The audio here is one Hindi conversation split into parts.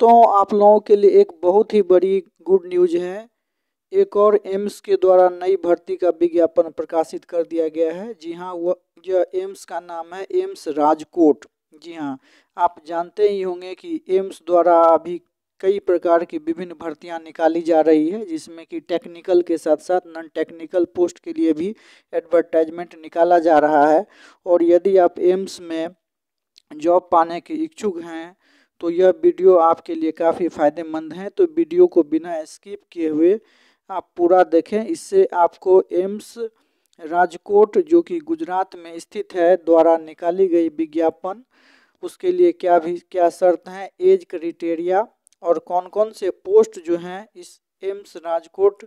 दोस्तों आप लोगों के लिए एक बहुत ही बड़ी गुड न्यूज है एक और एम्स के द्वारा नई भर्ती का विज्ञापन प्रकाशित कर दिया गया है जी हाँ वह यह एम्स का नाम है एम्स राजकोट जी हाँ आप जानते ही होंगे कि एम्स द्वारा अभी कई प्रकार की विभिन्न भर्तियां निकाली जा रही है जिसमें कि टेक्निकल के साथ साथ नॉन टेक्निकल पोस्ट के लिए भी एडवर्टाइजमेंट निकाला जा रहा है और यदि आप एम्स में जॉब पाने के इच्छुक हैं तो यह वीडियो आपके लिए काफ़ी फायदेमंद है तो वीडियो को बिना स्किप किए हुए आप पूरा देखें इससे आपको एम्स राजकोट जो कि गुजरात में स्थित है द्वारा निकाली गई विज्ञापन उसके लिए क्या भी क्या शर्त हैं एज क्राइटेरिया और कौन कौन से पोस्ट जो हैं इस एम्स राजकोट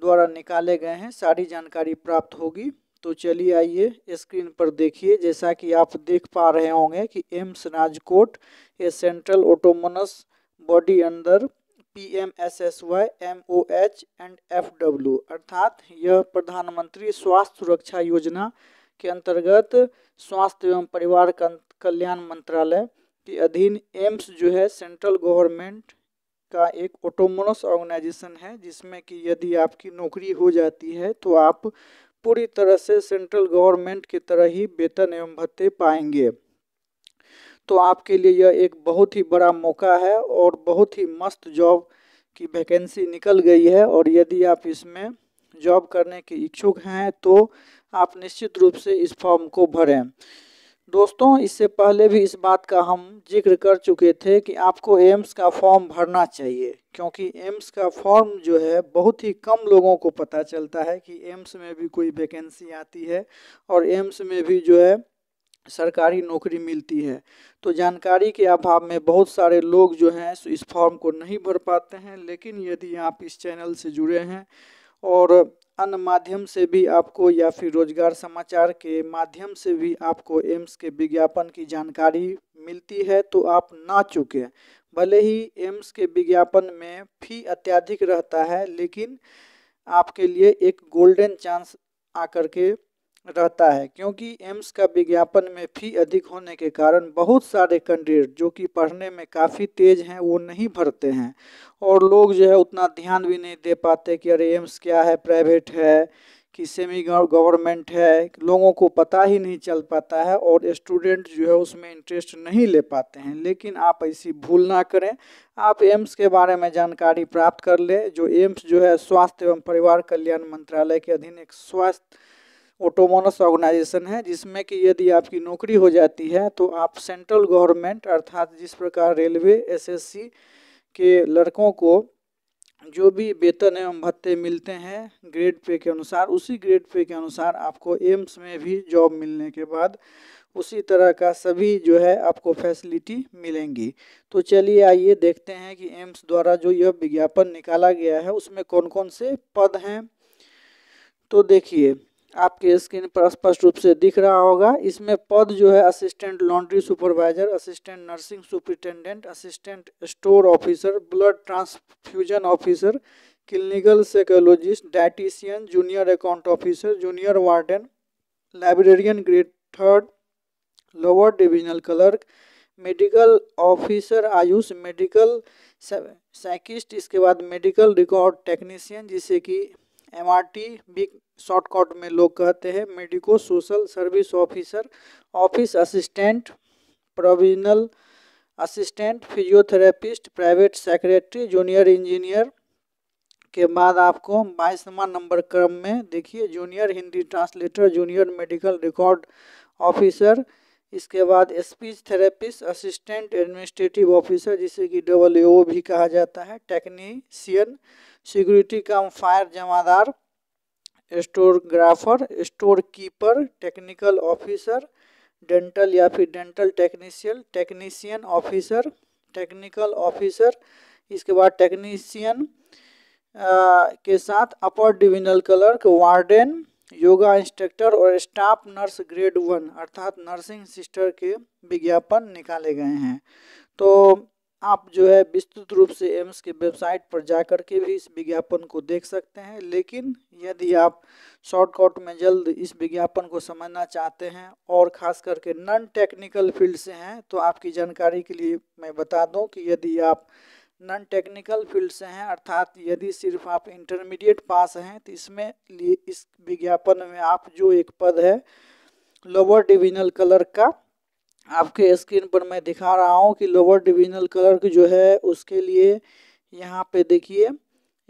द्वारा निकाले गए हैं सारी जानकारी प्राप्त होगी तो चलिए आइए स्क्रीन पर देखिए जैसा कि आप देख पा रहे होंगे कि AIIMS Rajkot a central autonomous body under P M S S Y M O H and F W अर्थात यह प्रधानमंत्री स्वास्थ्य सुरक्षा योजना के अंतर्गत स्वास्थ्य एवं परिवार कल्याण मंत्रालय के अधीन एम्स जो है सेंट्रल गवर्नमेंट का एक ऑटोमोनस ऑर्गेनाइजेशन है जिसमें कि यदि आपकी नौकरी हो जाती है तो आप पूरी तरह से सेंट्रल गवर्नमेंट की तरह ही वेतन एवं भत्ते पाएंगे तो आपके लिए यह एक बहुत ही बड़ा मौका है और बहुत ही मस्त जॉब की वैकेंसी निकल गई है और यदि आप इसमें जॉब करने के इच्छुक हैं तो आप निश्चित रूप से इस फॉर्म को भरें दोस्तों इससे पहले भी इस बात का हम जिक्र कर चुके थे कि आपको एम्स का फॉर्म भरना चाहिए क्योंकि एम्स का फॉर्म जो है बहुत ही कम लोगों को पता चलता है कि एम्स में भी कोई वैकेंसी आती है और एम्स में भी जो है सरकारी नौकरी मिलती है तो जानकारी के अभाव में बहुत सारे लोग जो हैं इस फॉर्म को नहीं भर पाते हैं लेकिन यदि आप इस चैनल से जुड़े हैं और अन्य माध्यम से भी आपको या फिर रोजगार समाचार के माध्यम से भी आपको एम्स के विज्ञापन की जानकारी मिलती है तो आप ना चुके भले ही एम्स के विज्ञापन में फी अत्याधिक रहता है लेकिन आपके लिए एक गोल्डन चांस आकर के रहता है क्योंकि एम्स का विज्ञापन में फी अधिक होने के कारण बहुत सारे कैंडिडेट जो कि पढ़ने में काफ़ी तेज हैं वो नहीं भरते हैं और लोग जो है उतना ध्यान भी नहीं दे पाते कि अरे एम्स क्या है प्राइवेट है कि सेमी गवर्नमेंट है लोगों को पता ही नहीं चल पाता है और स्टूडेंट जो है उसमें इंटरेस्ट नहीं ले पाते हैं लेकिन आप ऐसी भूल ना करें आप एम्स के बारे में जानकारी प्राप्त कर लें जो एम्स जो है स्वास्थ्य एवं परिवार कल्याण मंत्रालय के अधीन एक स्वास्थ्य ऑटोमोनस ऑर्गेनाइजेशन है जिसमें कि यदि आपकी नौकरी हो जाती है तो आप सेंट्रल गवर्नमेंट अर्थात जिस प्रकार रेलवे एसएससी के लड़कों को जो भी वेतन एवं भत्ते मिलते हैं ग्रेड पे के अनुसार उसी ग्रेड पे के अनुसार आपको एम्स में भी जॉब मिलने के बाद उसी तरह का सभी जो है आपको फैसिलिटी मिलेंगी तो चलिए आइए देखते हैं कि एम्स द्वारा जो यह विज्ञापन निकाला गया है उसमें कौन कौन से पद हैं तो देखिए आपके स्क्रीन पर स्पष्ट रूप से दिख रहा होगा इसमें पद जो है assistant laundry supervisor assistant nursing superintendent assistant store officer blood transfusion officer clinical psychologist dietitian junior account officer junior warden librarian grade third lower divisional clerk medical officer AYUSH medical physicist इसके बाद मेडिकल रिकॉर्ड टेक्नीशियन जिसे कि एम आर टी भी शॉर्टकट में लोग कहते हैं medico social service officer office assistant provisional assistant physiotherapist private secretary junior engineer के बाद आपको बाईसवा नंबर क्रम में देखिए junior Hindi translator junior medical record officer इसके बाद speech therapist assistant administrative officer जिसे कि डबल ओ भी कहा जाता है टेक्नीशियन सिक्योरिटी कम फायर जमादार stenographer store keeper technical officer dental या फिर dental technician technician officer technical officer इसके बाद टेक्नीशियन के साथ upper divisional clerk warden yoga instructor और स्टाफ नर्स ग्रेड वन अर्थात नर्सिंग सिस्टर के विज्ञापन निकाले गए हैं तो आप जो है विस्तृत रूप से एम्स के वेबसाइट पर जा कर के भी इस विज्ञापन को देख सकते हैं लेकिन यदि आप शॉर्टकट में जल्द इस विज्ञापन को समझना चाहते हैं और ख़ास करके नॉन टेक्निकल फील्ड से हैं तो आपकी जानकारी के लिए मैं बता दूं कि यदि आप नॉन टेक्निकल फील्ड से हैं अर्थात यदि सिर्फ आप इंटरमीडिएट पास हैं तो इसमें लिए इस विज्ञापन में आप जो एक पद है लोअर डिविजनल कलर का आपके स्क्रीन पर मैं दिखा रहा हूँ कि लोअर डिविजनल कलर जो है उसके लिए यहाँ पे देखिए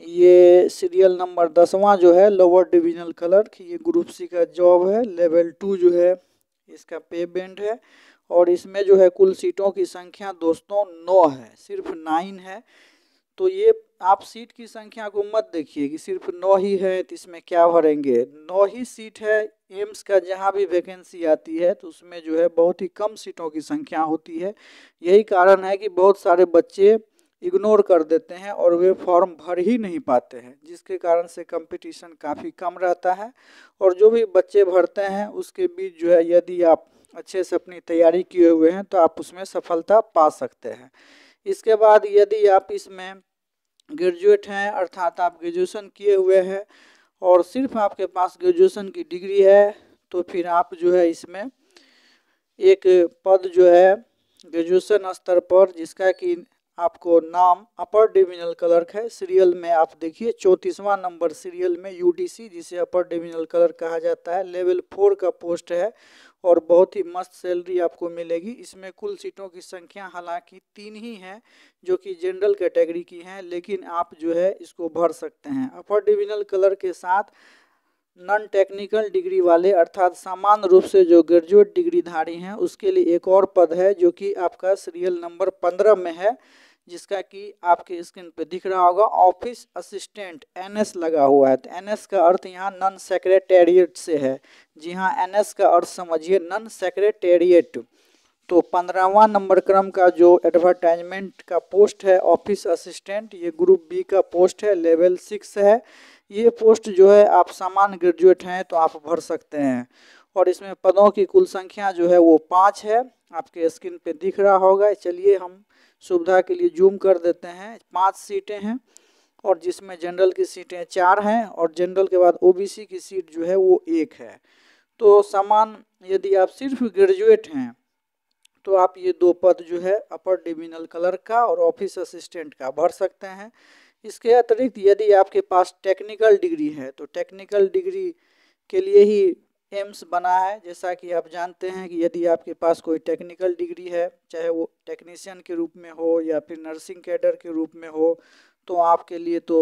ये सीरियल नंबर दसवां जो है लोअर डिविजनल कलर ये ग्रुप सी का जॉब है लेवल टू जो है इसका पेमेंट है और इसमें जो है कुल सीटों की संख्या दोस्तों नौ है सिर्फ नाइन है तो ये आप सीट की संख्या को मत देखिए कि सिर्फ नौ ही है तो इसमें क्या भरेंगे नौ ही सीट है एम्स का जहाँ भी वैकेंसी आती है तो उसमें जो है बहुत ही कम सीटों की संख्या होती है यही कारण है कि बहुत सारे बच्चे इग्नोर कर देते हैं और वे फॉर्म भर ही नहीं पाते हैं जिसके कारण से कंपटीशन काफ़ी कम रहता है और जो भी बच्चे भरते हैं उसके बीच जो है यदि आप अच्छे से अपनी तैयारी किए हुए हैं तो आप उसमें सफलता पा सकते हैं इसके बाद यदि आप इसमें ग्रेजुएट हैं अर्थात आप ग्रेजुएशन किए हुए हैं और सिर्फ आपके पास ग्रेजुएशन की डिग्री है तो फिर आप जो है इसमें एक पद जो है ग्रेजुएशन स्तर पर जिसका कि आपको नाम अपर डिविजनल क्लर्क है सीरियल में आप देखिए चौंतीसवां नंबर सीरियल में यूडीसी जिसे अपर डिविजनल क्लर्क कहा जाता है लेवल फोर का पोस्ट है और बहुत ही मस्त सैलरी आपको मिलेगी इसमें कुल सीटों की संख्या हालांकि तीन ही हैं जो कि जनरल कैटेगरी की हैं लेकिन आप जो है इसको भर सकते हैं अपर डिविजनल कलर के साथ नॉन टेक्निकल डिग्री वाले अर्थात सामान्य रूप से जो ग्रेजुएट डिग्रीधारी हैं उसके लिए एक और पद है जो कि आपका सीरियल नंबर पंद्रह में है जिसका कि आपके स्क्रीन पे दिख रहा होगा ऑफिस असिस्टेंट एनएस लगा हुआ है तो एनएस का अर्थ यहाँ नॉन सेक्रेटेरिएट से है जी हाँ एनएस का अर्थ समझिए नॉन सेक्रेटेरिएट तो पंद्रहवा नंबर क्रम का जो एडवर्टाइजमेंट का पोस्ट है ऑफिस असिस्टेंट ये ग्रुप बी का पोस्ट है लेवल सिक्स है ये पोस्ट जो है आप सामान्य ग्रेजुएट हैं तो आप भर सकते हैं और इसमें पदों की कुल संख्या जो है वो पाँच है आपके स्क्रीन पे दिख रहा होगा चलिए हम सुविधा के लिए जूम कर देते हैं पाँच सीटें हैं और जिसमें जनरल की सीटें चार हैं और जनरल के बाद ओ की सीट जो है वो एक है तो सामान यदि आप सिर्फ ग्रेजुएट हैं तो आप ये दो पद जो है अपर डिविजनल कलर का और ऑफिस असिस्टेंट का भर सकते हैं इसके अतिरिक्त यदि आपके पास टेक्निकल डिग्री है तो टेक्निकल डिग्री के लिए ही एम्स बना है जैसा कि आप जानते हैं कि यदि आपके पास कोई टेक्निकल डिग्री है चाहे वो टेक्नीशियन के रूप में हो या फिर नर्सिंग कैडर के रूप में हो तो आपके लिए तो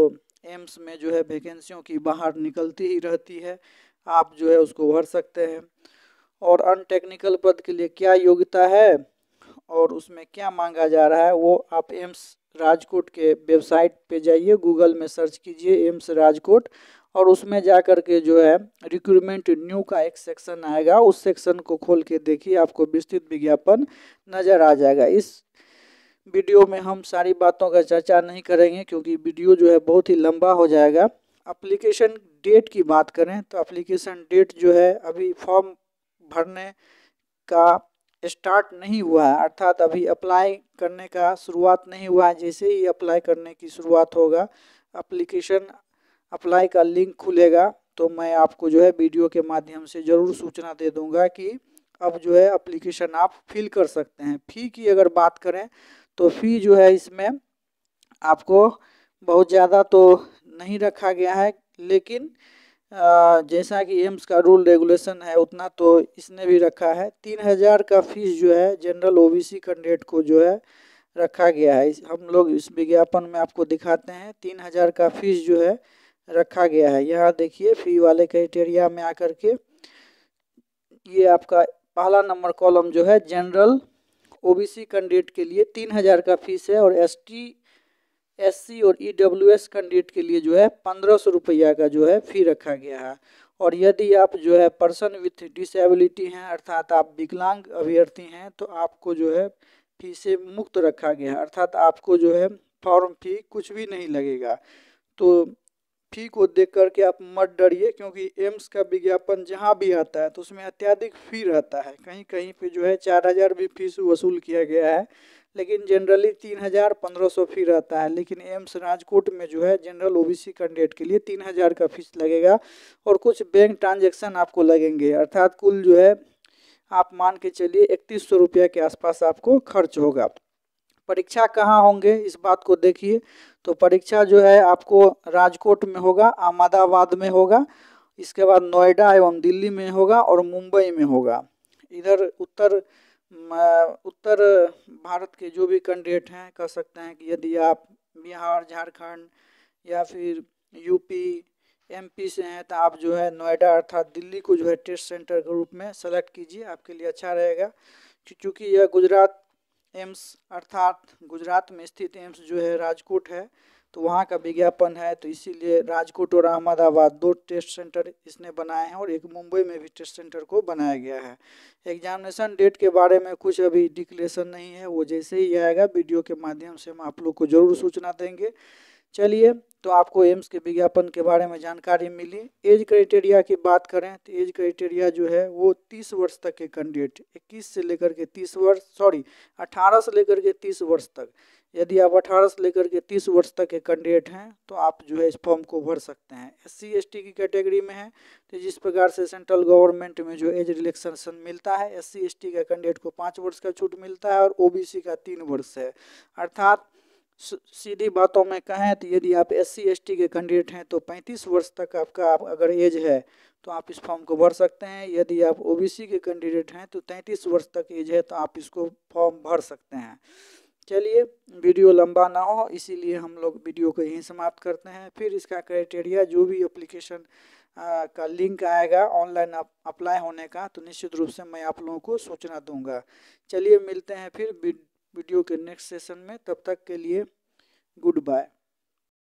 एम्स में जो है वैकेंसियों की बाहर निकलती ही रहती है आप जो है उसको भर सकते हैं और अनटेक्निकल पद के लिए क्या योग्यता है और उसमें क्या मांगा जा रहा है वो आप एम्स राजकोट के वेबसाइट पे जाइए गूगल में सर्च कीजिए एम्स राजकोट और उसमें जा कर के जो है रिक्रूटमेंट न्यू का एक सेक्शन आएगा उस सेक्शन को खोल के देखिए आपको विस्तृत विज्ञापन नज़र आ जाएगा इस वीडियो में हम सारी बातों का चर्चा नहीं करेंगे क्योंकि वीडियो जो है बहुत ही लंबा हो जाएगा अप्लीकेशन डेट की बात करें तो अप्लीकेशन डेट जो है अभी फॉर्म भरने का स्टार्ट नहीं हुआ है अर्थात अभी अप्लाई करने का शुरुआत नहीं हुआ है जैसे ही अप्लाई करने की शुरुआत होगा अप्लीकेशन अप्लाई का लिंक खुलेगा तो मैं आपको जो है वीडियो के माध्यम से ज़रूर सूचना दे दूंगा कि अब जो है अप्लीकेशन आप फिल कर सकते हैं फ़ी की अगर बात करें तो फ़ी जो है इसमें आपको बहुत ज़्यादा तो नहीं रखा गया है लेकिन जैसा कि एम्स का रूल रेगुलेशन है उतना तो इसने भी रखा है तीन हज़ार का फीस जो है जनरल ओबीसी कैंडिडेट को जो है रखा गया है हम लोग इस विज्ञापन में आपको दिखाते हैं तीन हज़ार का फीस जो है रखा गया है यहाँ देखिए फी वाले क्राइटेरिया में आकर के ये आपका पहला नंबर कॉलम जो है जनरल ओबीसी कैंडिडेट के लिए तीन हज़ार का फीस है और एसटी एससी और ईडब्ल्यूएस e कैंडिडेट के लिए जो है पंद्रह सौ रुपया का जो है फी रखा गया है और यदि आप जो है पर्सन विथ डिसेबिलिटी हैं अर्थात आप विकलांग अभ्यर्थी हैं तो आपको जो है फी से मुक्त रखा गया है अर्थात आपको जो है फॉर्म फी कुछ भी नहीं लगेगा तो फी को देख करके आप मत डरिए क्योंकि एम्स का विज्ञापन जहाँ भी आता है तो उसमें अत्याधिक फी रहता है कहीं कहीं पे जो है चार हज़ार भी फीस वसूल किया गया है लेकिन जनरली तीन हज़ार पंद्रह सौ फी रहता है लेकिन एम्स राजकोट में जो है जनरल ओबीसी कैंडिडेट के लिए तीन हज़ार का फीस लगेगा और कुछ बैंक ट्रांजेक्शन आपको लगेंगे अर्थात कुल जो है आप मान के चलिए इकतीस सौ रुपया के आसपास आपको खर्च होगा परीक्षा कहाँ होंगे इस बात को देखिए तो परीक्षा जो है आपको राजकोट में होगा अहमदाबाद में होगा इसके बाद नोएडा एवं दिल्ली में होगा और मुंबई में होगा इधर उत्तर उत्तर भारत के जो भी कैंडिडेट हैं कह सकते हैं कि यदि आप बिहार झारखंड या फिर यूपी एमपी से हैं तो आप जो है नोएडा अर्थात दिल्ली को जो है टेस्ट सेंटर के रूप में सेलेक्ट कीजिए आपके लिए अच्छा रहेगा क्योंकि यह गुजरात एम्स अर्थात गुजरात में स्थित एम्स जो है राजकोट है तो वहाँ का विज्ञापन है तो इसीलिए राजकोट और अहमदाबाद दो टेस्ट सेंटर इसने बनाए हैं और एक मुंबई में भी टेस्ट सेंटर को बनाया गया है एग्जामिनेशन डेट के बारे में कुछ अभी डिक्लेरेशन नहीं है वो जैसे ही आएगा वीडियो के माध्यम से हम आप लोग को जरूर सूचना देंगे चलिए तो आपको एम्स के विज्ञापन के बारे में जानकारी मिली एज क्राइटेरिया की बात करें तो एज क्राइटेरिया जो है वो 30 वर्ष तक के कैंडिडेट 21 से लेकर के 30 वर्ष सॉरी 18 से लेकर के 30 वर्ष तक यदि आप 18 से लेकर के 30 वर्ष तक के कैंडिडेट हैं तो आप जो है इस फॉर्म को भर सकते हैं एस सी एस टी की कैटेगरी में है तो जिस प्रकार से सेंट्रल गवर्नमेंट में जो एज रिलैक्सेशन मिलता है एस सी एस टी का कैंडिडेट को पाँच वर्ष का छूट मिलता है और ओ बी सी का तीन वर्ष है अर्थात सीधी बातों में कहें तो यदि आप एस सी के कैंडिडेट हैं तो 35 वर्ष तक आपका आप अगर एज है तो आप इस फॉर्म को भर सकते हैं यदि आप ओबीसी के कैंडिडेट हैं तो 33 वर्ष तक एज है तो आप इसको फॉर्म भर सकते हैं चलिए वीडियो लंबा ना हो इसीलिए हम लोग वीडियो को यहीं समाप्त करते हैं फिर इसका क्राइटेरिया जो भी एप्लीकेशन का लिंक आएगा ऑनलाइन अप्लाई होने का तो निश्चित रूप से मैं आप लोगों को सूचना दूंगा चलिए मिलते हैं फिर वीडियो के नेक्स्ट सेशन में तब तक के लिए गुड बाय